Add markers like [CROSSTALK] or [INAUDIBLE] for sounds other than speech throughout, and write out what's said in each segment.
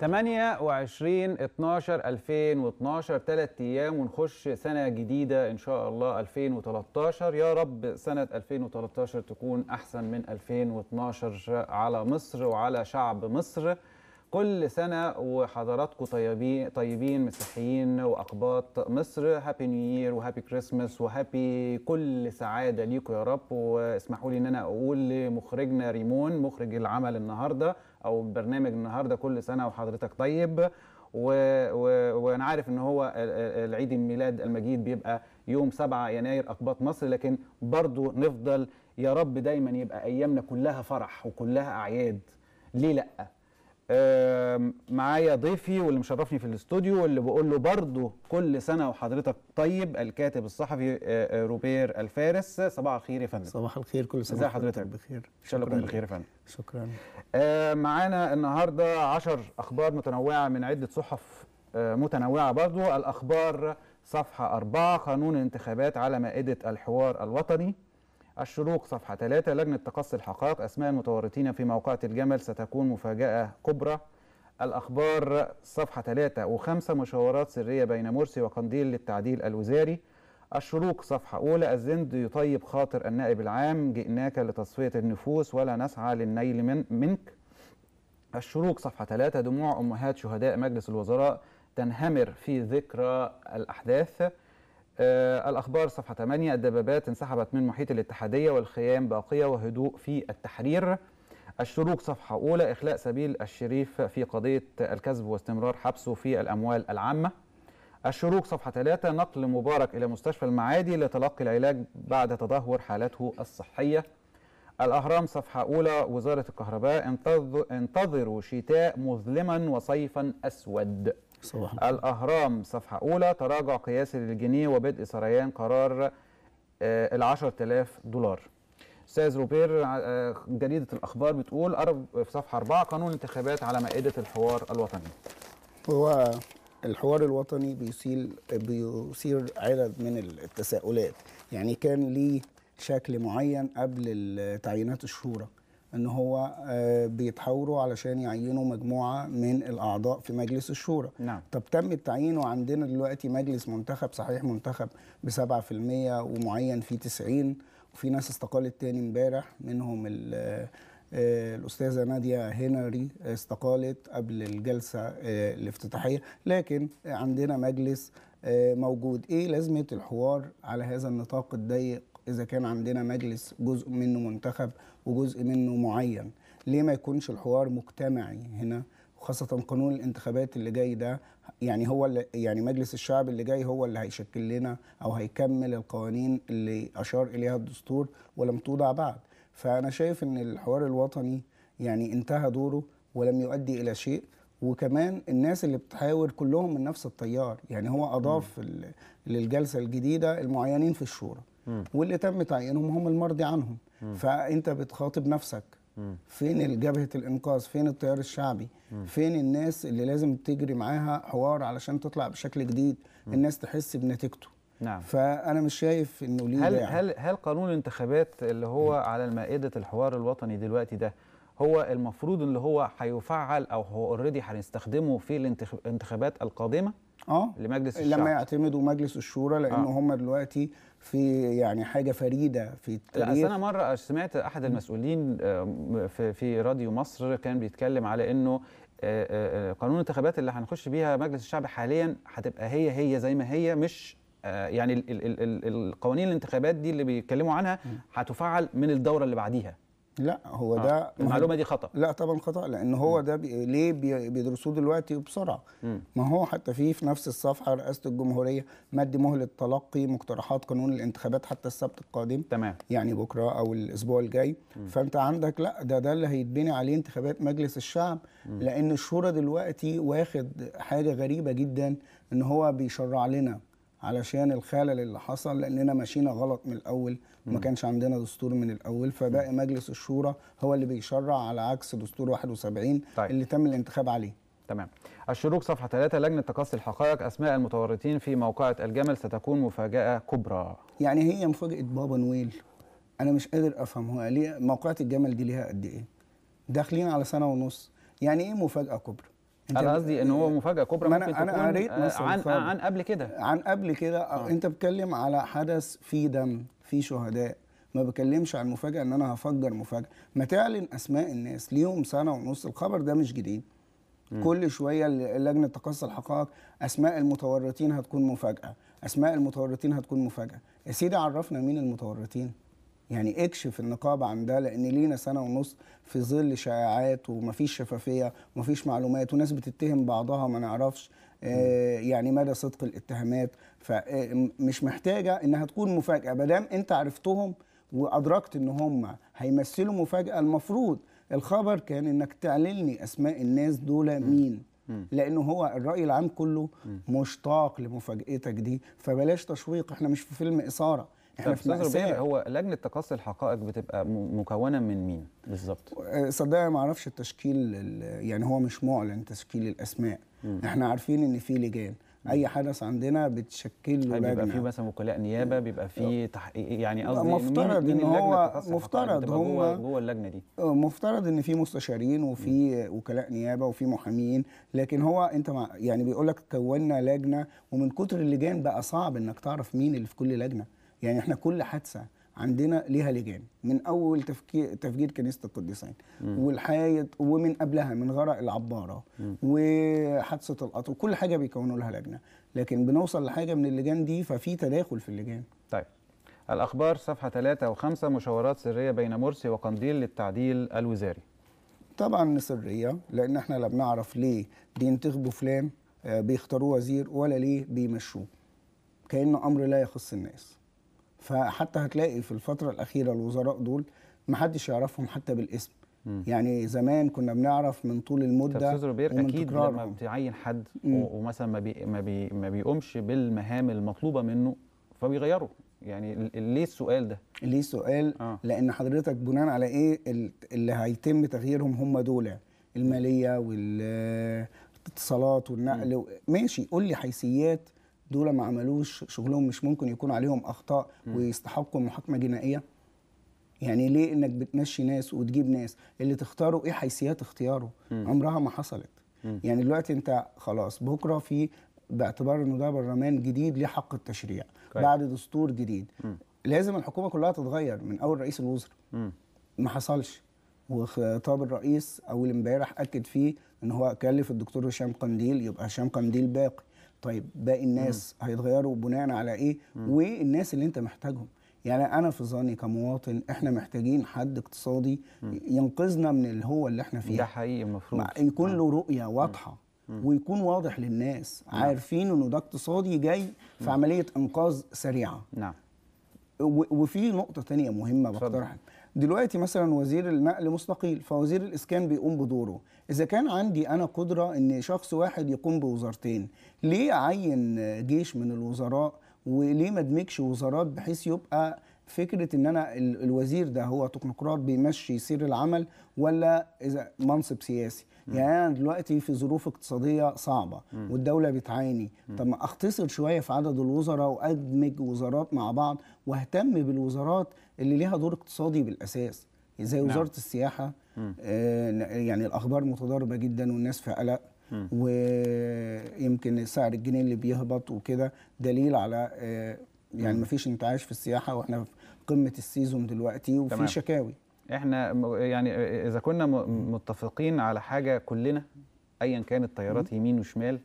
28 12 2012 ثلاث ايام ونخش سنه جديده ان شاء الله 2013 يا رب سنه 2013 تكون احسن من 2012 على مصر وعلى شعب مصر كل سنة وحضراتكم طيبين طيبين مسيحيين وأقباط مصر هابي نيو يير وهابي كريسماس وهابي كل سعادة ليكم يا رب واسمحوا لي إن أنا أقول لمخرجنا ريمون مخرج العمل النهاردة أو برنامج النهاردة كل سنة وحضرتك طيب و... و... وانا عارف ان هو العيد الميلاد المجيد بيبقى يوم 7 يناير اقباط مصر لكن برضو نفضل يا رب دايما يبقى ايامنا كلها فرح وكلها اعياد ليه لا معايا ضيفي واللي مشرفني في الاستوديو واللي بقول له برضه كل سنه وحضرتك طيب الكاتب الصحفي آه، آه، روبير الفارس صباح الخير يا فندم صباح الخير كل سنه ازي حضرتك بخير ان شاء الله بخير يا فندم شكرا آه، معانا النهارده 10 اخبار متنوعه من عده صحف متنوعه برضه الاخبار صفحه 4 قانون الانتخابات على مائده الحوار الوطني الشروق صفحة 3 لجنة تقصي الحقائق أسماء المتورطين في موقعة الجمل ستكون مفاجأة كبرى الأخبار صفحة 3 و5 مشاورات سرية بين مرسي وقنديل للتعديل الوزاري الشروق صفحة أولى الزند يطيب خاطر النائب العام جئناك لتصفية النفوس ولا نسعى للنيل من منك الشروق صفحة 3 دموع أمهات شهداء مجلس الوزراء تنهمر في ذكرى الأحداث آه، الأخبار صفحة 8 الدبابات انسحبت من محيط الاتحادية والخيام باقية وهدوء في التحرير الشروق صفحة أولى إخلاء سبيل الشريف في قضية الكذب واستمرار حبسه في الأموال العامة الشروق صفحة 3 نقل مبارك إلى مستشفى المعادي لتلقي العلاج بعد تدهور حالته الصحية الأهرام صفحة أولى وزارة الكهرباء انتظروا شتاء مظلما وصيفا أسود صباح الأهرام صفحة أولى تراجع قياسي للجنيه وبدء سريان قرار آه، ال 10000 دولار استاذ روبير آه، جريده الاخبار بتقول في صفحه 4 قانون الانتخابات على مائده الحوار الوطني هو الحوار الوطني بيثير بيثير عدد من التساؤلات يعني كان ليه شكل معين قبل تعيينات الشورى ان هو آه، بيتحاوروا علشان يعينوا مجموعه من الاعضاء في مجلس الشورى نعم. طب تم التعيين وعندنا دلوقتي مجلس منتخب صحيح منتخب ب 7% ومعين فيه 90 وفي ناس استقالت تاني امبارح منهم آه، الأستاذة نادية هنري استقالت قبل الجلسة آه، الافتتاحية لكن عندنا مجلس موجود إيه لازمة الحوار على هذا النطاق الضيق اذا كان عندنا مجلس جزء منه منتخب وجزء منه معين ليه ما يكونش الحوار مجتمعي هنا وخاصة قانون الانتخابات اللي جاي ده يعني هو اللي يعني مجلس الشعب اللي جاي هو اللي هيشكل لنا او هيكمل القوانين اللي اشار اليها الدستور ولم توضع بعد فانا شايف ان الحوار الوطني يعني انتهى دوره ولم يؤدي الى شيء وكمان الناس اللي بتحاور كلهم من نفس التيار يعني هو اضاف للجلسه الجديده المعينين في الشورى واللي تم تعيينهم هم المرضي عنهم م. فانت بتخاطب نفسك م. فين جبهه الانقاذ فين التيار الشعبي م. فين الناس اللي لازم تجري معاها حوار علشان تطلع بشكل جديد م. الناس تحس بنتيجته نعم فانا مش شايف انه ليه هل يعني. هل هل قانون الانتخابات اللي هو م. على مائده الحوار الوطني دلوقتي ده هو المفروض اللي هو هيفعل او هو اوريدي هنستخدمه في الانتخابات القادمه اه لمجلس الشعب لما يعتمدوا مجلس الشورى لان آه. هم دلوقتي في يعني حاجه فريده في التاريخ لا انا مره سمعت احد المسؤولين في في راديو مصر كان بيتكلم على انه آه، آه، آه، قانون الانتخابات اللي هنخش بيها مجلس الشعب حاليا هتبقى هي هي زي ما هي مش يعني القوانين الانتخابات دي اللي بيتكلموا عنها هتفعل من الدوره اللي بعديها لا هو آه. ده المعلومه دي خطا لا طبعا خطا لان هو م. ده بي... ليه بي... بيدرسوه دلوقتي وبسرعه ما هو حتى في في نفس الصفحه رئاسه الجمهوريه مد مهله تلقي مقترحات قانون الانتخابات حتى السبت القادم تمام يعني بكره او الاسبوع الجاي م. فانت عندك لا ده ده اللي هيتبني عليه انتخابات مجلس الشعب م. لان الشورى دلوقتي واخد حاجه غريبه جدا ان هو بيشرع لنا علشان الخلل اللي حصل لاننا ماشينا غلط من الاول وما كانش عندنا دستور من الاول فباقي مجلس الشورى هو اللي بيشرع على عكس دستور 71 طيب. اللي تم الانتخاب عليه تمام الشروق صفحه 3 لجنه تقصي الحقائق اسماء المتورطين في موقعه الجمل ستكون مفاجاه كبرى يعني هي مفاجاه بابا نويل انا مش قادر افهم هو ليه موقعه الجمل دي ليها قد ايه داخلين على سنه ونص يعني ايه مفاجاه كبرى انا قصدي ان هو مفاجاه كبرى ممكن انا انا قريت آه، عن آه، عن قبل كده عن قبل كده آه. آه. انت بتكلم على حدث فيه دم فيه شهداء ما بكلمش عن مفاجاه ان انا هفجر مفاجاه ما تعلن اسماء الناس ليهم سنه ونص الخبر ده مش جديد مم. كل شويه لجنه تقصي الحقائق اسماء المتورطين هتكون مفاجاه اسماء المتورطين هتكون مفاجاه يا سيدي عرفنا مين المتورطين يعني اكشف النقاب عن ده لان لينا سنه ونص في ظل شائعات ومفيش شفافيه ومفيش معلومات وناس بتتهم بعضها ما نعرفش آه، يعني مدى صدق الاتهامات فمش آه، محتاجه انها تكون مفاجاه ما دام انت عرفتهم وادركت ان هم هيمثلوا مفاجاه المفروض الخبر كان انك تعلني اسماء الناس دول مين لانه هو الراي العام كله مشتاق لمفاجاتك دي فبلاش تشويق احنا مش في فيلم اثاره احنا في المأساة هو لجنه تقصي الحقائق بتبقى مكونه من مين بالظبط أه، صدقني ما اعرفش التشكيل يعني هو مش معلن تشكيل الاسماء مم. احنا عارفين ان في لجان اي حدث عندنا بتشكل له لجنه بيبقى في مثلا وكلاء نيابه بيبقى في تحقيق يعني قصدي مفترض ان هو مفترض هم جوه اللجنه دي أه، مفترض ان في مستشارين وفي وكلاء نيابه وفي محامين لكن هو انت يعني بيقول لك كونا لجنه ومن كتر اللجان بقى صعب انك تعرف مين اللي في كل لجنه يعني احنا كل حادثه عندنا ليها لجان من اول تفكير تفجير كنيسه القديسين والحايد ومن قبلها من غرق العباره وحادثه القطر كل حاجه بيكونوا لها لجنه لكن بنوصل لحاجه من اللجان دي ففي تداخل في اللجان طيب الاخبار صفحه 3 و5 مشاورات سريه بين مرسي وقنديل للتعديل الوزاري طبعا سريه لان احنا لا بنعرف ليه بينتخبوا فلان آه، بيختاروه وزير ولا ليه بيمشوه كانه امر لا يخص الناس فحتى هتلاقي في الفتره الاخيره الوزراء دول محدش يعرفهم حتى بالاسم مم. يعني زمان كنا بنعرف من طول المده استاذ روبير اكيد تكرارهم. لما بتعين حد ومثلا ما بي ما, بي ما بيقومش بالمهام المطلوبه منه فبيغيره يعني ليه السؤال ده؟ ليه السؤال؟ آه. لان حضرتك بناء على ايه اللي هيتم تغييرهم هم دول يعني الماليه والاتصالات والنقل ماشي قول لي حيثيات دول ما عملوش شغلهم مش ممكن يكون عليهم اخطاء ويستحقوا محاكمه جنائيه يعني ليه انك بتمشي ناس وتجيب ناس اللي تختاره ايه حيثيات اختياره م. عمرها ما حصلت م. يعني دلوقتي انت خلاص بكره في باعتبار انه ده برلمان جديد ليه حق التشريع كي. بعد دستور جديد م. لازم الحكومه كلها تتغير من اول رئيس الوزراء ما حصلش وخطاب الرئيس اول امبارح اكد فيه ان هو كلف الدكتور هشام قنديل يبقى هشام قنديل باقي طيب باقي الناس مم. هيتغيروا بناء على ايه مم. والناس اللي انت محتاجهم يعني انا في ظني كمواطن احنا محتاجين حد اقتصادي مم. ينقذنا من اللي هو اللي احنا فيه ده حقيقي المفروض يكون له رؤيه واضحه مم. ويكون واضح للناس مم. نعم. عارفين انه ده اقتصادي جاي في عمليه انقاذ سريعه نعم وفي نقطه ثانيه مهمه بقترحها دلوقتي مثلا وزير النقل مستقيل فوزير الاسكان بيقوم بدوره اذا كان عندي انا قدره ان شخص واحد يقوم بوزارتين ليه اعين جيش من الوزراء وليه ما ادمجش وزارات بحيث يبقى فكره ان انا الوزير ده هو تكنوقراط بيمشي سير العمل ولا اذا منصب سياسي يعني انا دلوقتي في ظروف اقتصاديه صعبه والدوله بتعاني طب ما اختصر شويه في عدد الوزراء وادمج وزارات مع بعض واهتم بالوزارات اللي ليها دور اقتصادي بالاساس زي نعم. وزاره نعم. السياحه آه يعني الاخبار متضاربه جدا والناس في قلق ويمكن سعر الجنيه اللي بيهبط وكده دليل على آه يعني ما فيش انتعاش في السياحه واحنا في قمه السيزون دلوقتي وفي تمام. شكاوي احنا يعني اذا كنا متفقين على حاجه كلنا ايا كانت التيارات يمين وشمال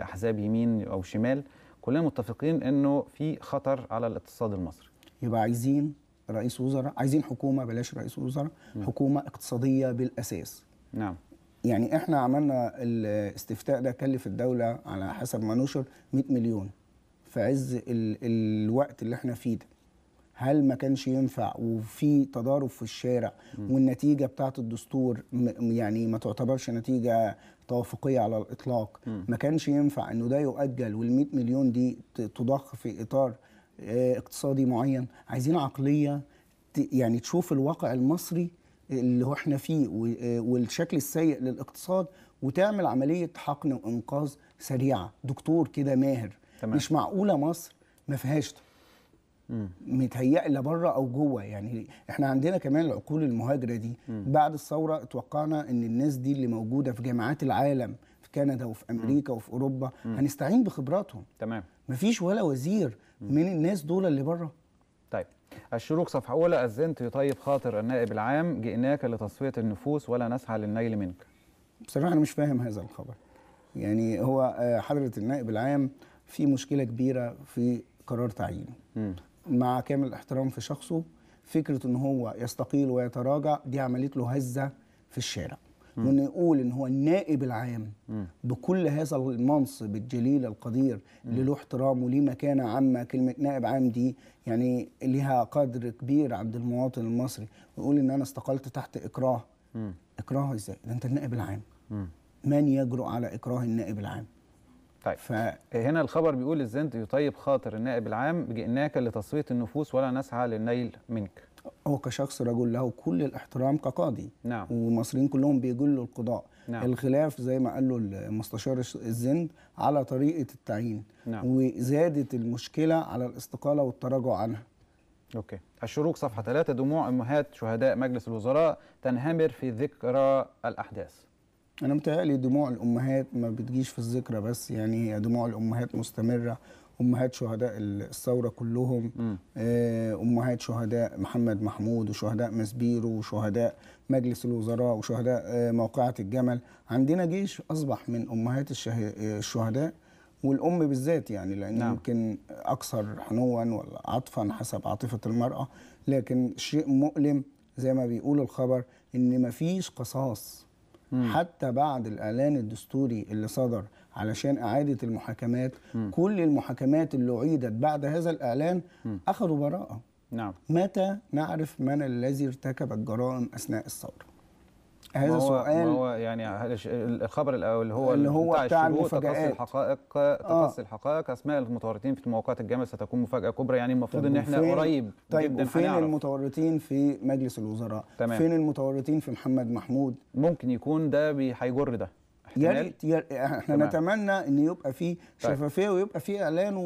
احزاب يمين او شمال كلنا متفقين انه في خطر على الاقتصاد المصري يبقى عايزين رئيس وزراء عايزين حكومه بلاش رئيس وزراء حكومه اقتصاديه بالاساس نعم يعني احنا عملنا الاستفتاء ده كلف الدوله على حسب ما نشر 100 مليون في عز ال الوقت اللي احنا فيه ده هل ما كانش ينفع وفي تضارب في الشارع والنتيجه بتاعه الدستور يعني ما تعتبرش نتيجه توافقيه على الاطلاق ما كانش ينفع انه ده يؤجل وال100 مليون دي تضخ في اطار آه، اقتصادي معين عايزين عقليه يعني تشوف الواقع المصري اللي هو احنا فيه آه، والشكل السيء للاقتصاد وتعمل عمليه حقن وانقاذ سريعه دكتور كده ماهر تمام. مش معقوله مصر ما فيهاش متهيأ لا بره او جوه يعني احنا عندنا كمان العقول المهاجره دي مم. بعد الثوره توقعنا ان الناس دي اللي موجوده في جامعات العالم في كندا وفي امريكا مم. وفي اوروبا مم. هنستعين بخبراتهم تمام مفيش ولا وزير من الناس دول اللي بره طيب الشروق صفحه اولى اذنت يطيب خاطر النائب العام جئناك لتصفيه النفوس ولا نسعى للنيل منك بصراحه انا مش فاهم هذا الخبر يعني هو آه، حضره النائب العام في مشكله كبيره في قرار تعيينه مع كامل الاحترام في شخصه فكره ان هو يستقيل ويتراجع دي عملت له هزه في الشارع ونقول ان هو النائب العام بكل هذا المنصب الجليل القدير اللي له احترام وله مكانه عامه كلمه نائب عام دي يعني ليها قدر كبير عند المواطن المصري ويقول ان انا استقلت تحت اكراه اكراه ازاي؟ ده انت النائب العام من يجرؤ على اكراه النائب العام؟ طيب فهنا الخبر بيقول الزنت يطيب خاطر النائب العام جئناك لتصفيه النفوس ولا نسعى للنيل منك هو كشخص رجل له كل الاحترام كقاضي نعم والمصريين كلهم بيجلوا القضاء نعم. الخلاف زي ما قال له المستشار الزند على طريقه التعيين نعم. وزادت المشكله على الاستقاله والتراجع عنها اوكي الشروق صفحه 3 دموع امهات شهداء مجلس الوزراء تنهمر في ذكرى الاحداث انا متهيألي دموع الامهات ما بتجيش في الذكرى بس يعني هي دموع الامهات مستمره امهات شهداء الثوره كلهم آه، امهات شهداء محمد محمود وشهداء مسبيرو وشهداء مجلس الوزراء وشهداء آه، موقعه الجمل عندنا جيش اصبح من امهات آه، الشهداء والام بالذات يعني لان نعم. يمكن اكثر حنوا ولا عطفا حسب عاطفه المراه لكن شيء مؤلم زي ما بيقول الخبر ان مفيش قصاص مم. حتى بعد الاعلان الدستوري اللي صدر علشان اعاده المحاكمات م. كل المحاكمات اللي اعيدت بعد هذا الاعلان اخذوا براءه نعم متى نعرف من الذي ارتكب الجرائم اثناء الثوره هذا ما هو سؤال ما هو يعني الخبر الاول هو اللي هو بتاع, المفاجات المفاجآت الحقائق تقصي آه. الحقائق اسماء المتورطين في مواقعات الجمل ستكون مفاجاه كبرى يعني المفروض طيب، ان احنا قريب طيب جدا فين هنعرف. المتورطين في مجلس الوزراء تمام. فين المتورطين في محمد محمود ممكن يكون ده هيجر ده يا ريت احنا تمام. نتمنى ان يبقى في طيب. شفافيه ويبقى في اعلان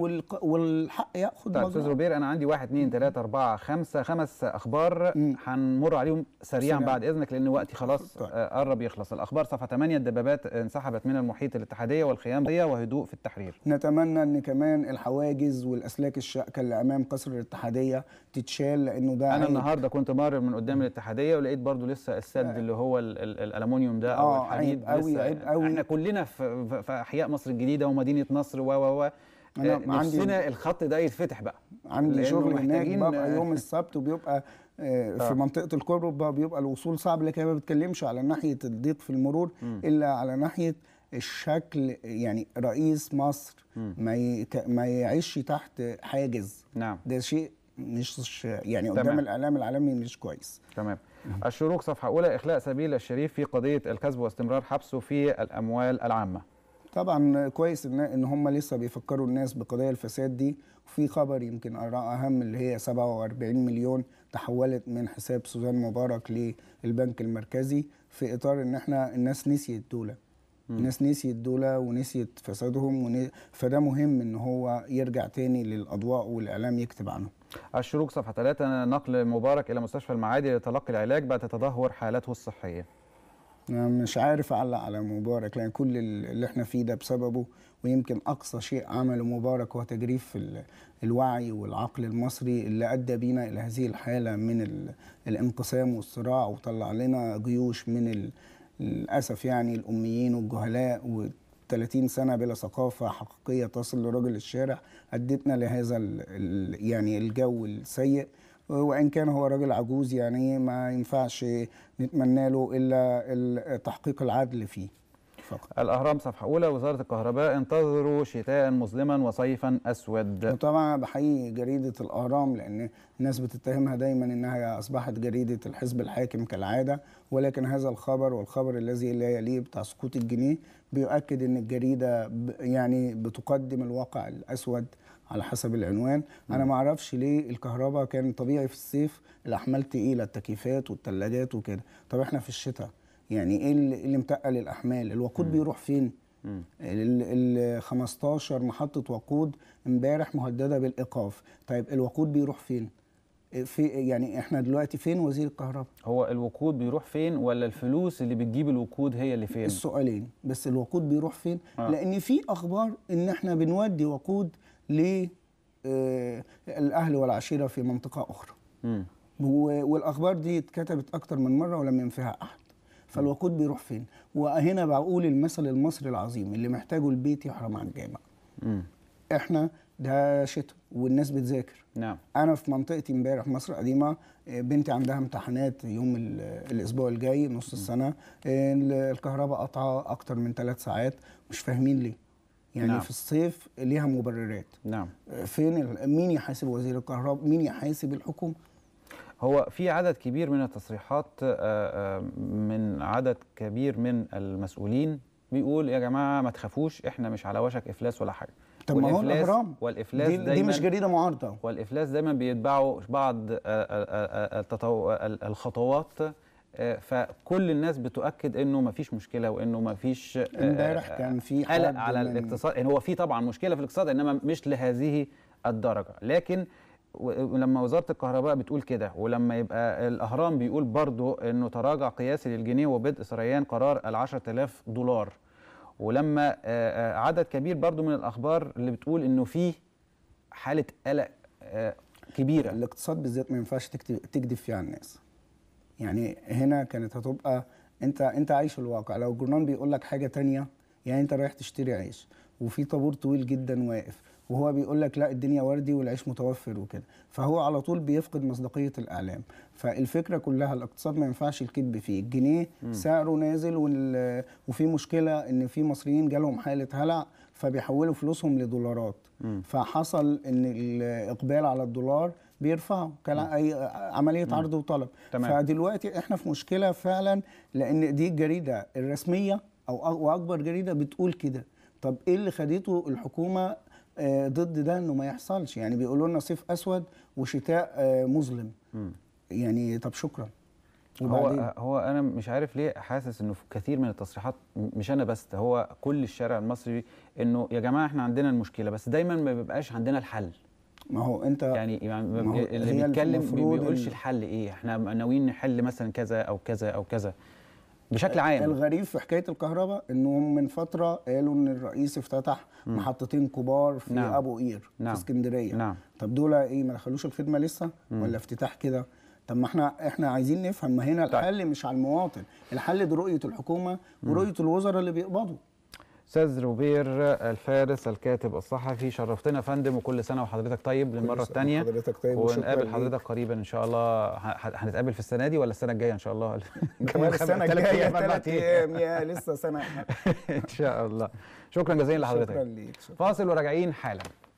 والحق ياخد طيب استاذ روبير انا عندي واحد اثنين ثلاثه اربعه خمسه خمس اخبار هنمر عليهم سريعا بعد اذنك لان وقتي خلاص طيب. آه، قرب يخلص الاخبار صفحه 8 الدبابات انسحبت من المحيط الاتحاديه والخيام وهدوء في التحرير نتمنى ان كمان الحواجز والاسلاك الشائكه اللي امام قصر الاتحاديه تتشال لانه ده انا النهارده كنت مارر من قدام الاتحاديه ولقيت برضو لسه السد آه. اللي هو الالومنيوم ده او آه، الحديد عيب قوي عيب قوي قوي يعني احنا كلنا في, احياء مصر الجديده ومدينه نصر و و و انا آه، عندي نفسنا الخط ده يتفتح بقى عندي شغل هناك بقى آه، يوم [LAUGHS] السبت وبيبقى آه، في منطقه الكوربه بيبقى الوصول صعب لكن ما بتكلمش على ناحيه الضيق في المرور الا على ناحيه الشكل يعني رئيس مصر ما ما يعيش تحت حاجز نعم ده شيء مش يعني قدام الاعلام العالمي مش كويس تمام الشروق صفحة أولى إخلاء سبيل الشريف في قضية الكسب واستمرار حبسه في الأموال العامة طبعا كويس ان ان هم لسه بيفكروا الناس بقضايا الفساد دي وفي خبر يمكن اهم اللي هي 47 مليون تحولت من حساب سوزان مبارك للبنك المركزي في اطار ان احنا الناس نسيت دولة الناس نسيت دولة ونسيت فسادهم فده مهم ان هو يرجع تاني للاضواء والاعلام يكتب عنه الشروق صفحة 3 نقل مبارك إلى مستشفى المعادي لتلقي العلاج بعد تدهور حالته الصحية مش عارف أعلق على مبارك لأن كل اللي احنا فيه ده بسببه ويمكن أقصى شيء عمله مبارك هو تجريف الوعي والعقل المصري اللي أدى بينا إلى هذه الحالة من الانقسام والصراع وطلع لنا جيوش من للأسف يعني الأميين والجهلاء 30 سنه بلا ثقافه حقيقيه تصل لراجل الشارع ادتنا لهذا الـ يعني الجو السيء وان كان هو راجل عجوز يعني ما ينفعش نتمنى له الا تحقيق العدل فيه فقط. الاهرام صفحه اولى وزاره الكهرباء انتظروا شتاء مظلما وصيفا اسود وطبعا بحيي جريده الاهرام لان الناس بتتهمها دايما انها اصبحت جريده الحزب الحاكم كالعاده ولكن هذا الخبر والخبر الذي لا يليه بتاع سقوط الجنيه بيؤكد ان الجريده يعني بتقدم الواقع الاسود على حسب العنوان مم. انا ما اعرفش ليه الكهرباء كان طبيعي في الصيف الاحمال تقيله التكييفات والثلاجات وكده طب احنا في الشتاء يعني إيه, ايه اللي متقل الاحمال الوقود مم. بيروح فين مم. ال 15 محطه وقود امبارح مهدده بالايقاف طيب الوقود بيروح فين في يعني احنا دلوقتي فين وزير الكهرباء؟ هو الوقود بيروح فين ولا الفلوس اللي بتجيب الوقود هي اللي فين؟ السؤالين بس الوقود بيروح فين؟ آه. لان في اخبار ان احنا بنودي وقود ل آه، الاهل والعشيره في منطقه اخرى. م. والاخبار دي اتكتبت اكتر من مره ولم ينفيها احد. فالوقود بيروح فين؟ وهنا بقول المثل المصري العظيم اللي محتاجه البيت يحرم على الجامع. م. احنا ده شتاء والناس بتذاكر نعم انا في منطقتي امبارح مصر قديمه آه، بنتي عندها امتحانات يوم الاسبوع الجاي نص السنه آه، الكهرباء قطعه اكتر من ثلاث ساعات مش فاهمين ليه يعني نعم. في الصيف ليها مبررات نعم آه، فين مين يحاسب وزير الكهرباء مين يحاسب الحكومه هو في عدد كبير من التصريحات من عدد كبير من المسؤولين بيقول يا جماعه ما تخافوش احنا مش على وشك افلاس ولا حاجه طب ما هو الاهرام والافلاس دي, دايما دي مش جريده معارضه والافلاس دايما بيتبعوا بعض آه، آه، آه، الخطوات فكل الناس بتؤكد انه ما فيش مشكله وانه ما فيش امبارح كان في قلق على الاقتصاد يعني هو في طبعا مشكله في الاقتصاد انما مش لهذه الدرجه لكن لما وزاره الكهرباء بتقول كده ولما يبقى الاهرام بيقول برضه انه تراجع قياسي للجنيه وبدء سريان قرار ال 10000 دولار ولما آه، آه، عدد كبير برضو من الاخبار اللي بتقول انه في حاله قلق آه، كبيره الاقتصاد بالذات ما ينفعش تكذب فيه على الناس يعني هنا كانت هتبقى انت انت عايش الواقع لو الجرنان بيقول لك حاجه تانية يعني انت رايح تشتري عيش وفي طابور طويل جدا واقف وهو بيقول لك لا الدنيا وردي والعيش متوفر وكده فهو على طول بيفقد مصداقيه الاعلام فالفكره كلها الاقتصاد ما ينفعش الكذب فيه الجنيه سعره نازل وفي مشكله ان في مصريين جالهم حاله هلع فبيحولوا فلوسهم لدولارات مم. فحصل ان الاقبال على الدولار بيرفعوا اي عمليه عرض وطلب تمام. فدلوقتي احنا في مشكله فعلا لان دي الجريده الرسميه او واكبر جريده بتقول كده طب ايه اللي خدته الحكومه آه، ضد ده انه ما يحصلش يعني بيقولوا لنا صيف اسود وشتاء آه، مظلم يعني طب شكرا وبعدين. هو آه، هو انا مش عارف ليه حاسس انه في كثير من التصريحات مش انا بس هو كل الشارع المصري انه يا جماعه احنا عندنا المشكله بس دايما ما بيبقاش عندنا الحل ما هو انت يعني, يعني اللي بيتكلم ما بيقولش الحل ايه احنا ناويين نحل مثلا كذا او كذا او كذا بشكل عام الغريب في حكايه الكهرباء انهم من فتره قالوا ان الرئيس افتتح م. محطتين كبار في نعم. ابو قير نعم. في اسكندريه نعم. طب دول ايه ما دخلوش الخدمه لسه م. ولا افتتاح كده طب ما احنا احنا عايزين نفهم ما هنا طيب. الحل طيب. مش على المواطن الحل ده رؤيه الحكومه ورؤيه الوزراء اللي بيقبضوا استاذ روبير الفارس الكاتب الصحفي شرفتنا يا فندم وكل سنه وحضرتك طيب للمره الثانيه حضرتك طيب ونقابل حضرتك قريبا ان شاء الله هنتقابل في السنه دي ولا السنه الجايه ان شاء الله [LAUGHS] كمان السنه الجايه ثلاث ايام يا [LAUGHS] لسه سنه ان شاء الله شكرا جزيلا لحضرتك شكرا ليك شكرا. فاصل وراجعين حالا